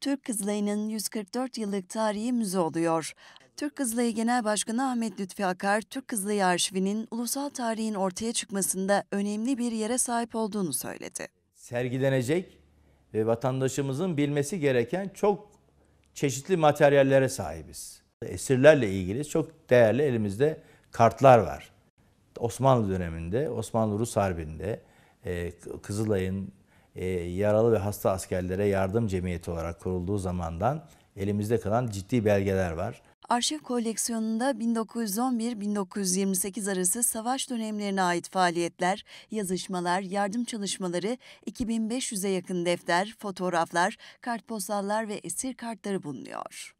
Türk Kızılayı'nın 144 yıllık tarihi müze oluyor. Türk Kızılayı Genel Başkanı Ahmet Lütfi Akar, Türk Kızılayı Arşivi'nin ulusal tarihin ortaya çıkmasında önemli bir yere sahip olduğunu söyledi. Sergilenecek ve vatandaşımızın bilmesi gereken çok çeşitli materyallere sahibiz. Esirlerle ilgili çok değerli elimizde kartlar var. Osmanlı döneminde, Osmanlı-Rus Harbi'nde e, Kızılay'ın e, yaralı ve hasta askerlere yardım cemiyeti olarak kurulduğu zamandan elimizde kalan ciddi belgeler var. Arşiv koleksiyonunda 1911-1928 arası savaş dönemlerine ait faaliyetler, yazışmalar, yardım çalışmaları, 2500'e yakın defter, fotoğraflar, kartpostallar ve esir kartları bulunuyor.